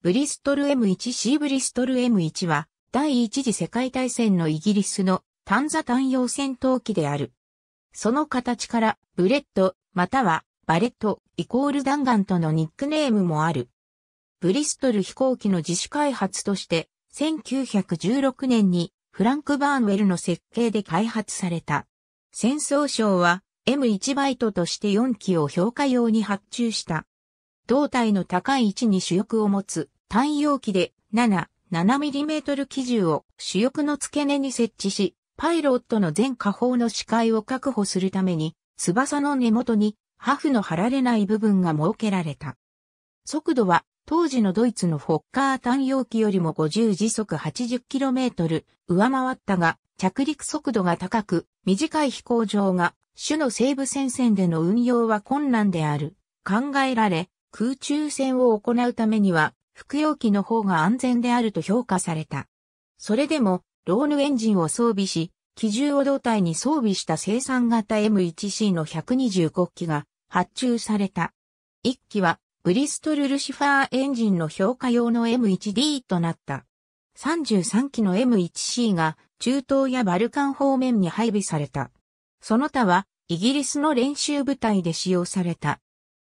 ブリストル M1C ブリストル M1 は第一次世界大戦のイギリスの単座単用戦闘機である。その形からブレッドまたはバレットイコール弾丸とのニックネームもある。ブリストル飛行機の自主開発として1916年にフランク・バーンウェルの設計で開発された。戦争省は M1 バイトとして4機を評価用に発注した。胴体の高い位置に主翼を持つ単容器で 7.7mm 機銃を主翼の付け根に設置し、パイロットの全下方の視界を確保するために、翼の根元にハフの貼られない部分が設けられた。速度は当時のドイツのフォッカー単容機よりも50時速 80km 上回ったが、着陸速度が高く、短い飛行場が、主の西部戦線での運用は困難である。考えられ、空中戦を行うためには、服用機の方が安全であると評価された。それでも、ローヌエンジンを装備し、機銃を胴体に装備した生産型 M1C の125機が発注された。1機は、ブリストル・ルシファーエンジンの評価用の M1D となった。33機の M1C が中東やバルカン方面に配備された。その他はイギリスの練習部隊で使用された。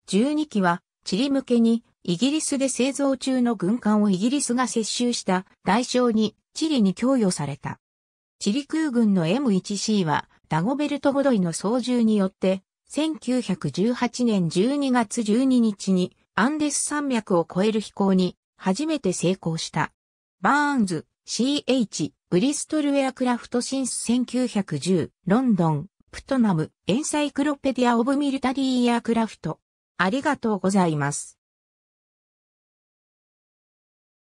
12機はチリ向けに、イギリスで製造中の軍艦をイギリスが接収した代償にチリに供与された。チリ空軍の M1C はダゴベルト・ゴドイの操縦によって1918年12月12日にアンデス山脈を越える飛行に初めて成功した。バーンズ CH ブリストルエアクラフトシンス1910ロンドンプトナムエンサイクロペディア・オブ・ミルタリー・エアクラフトありがとうございます。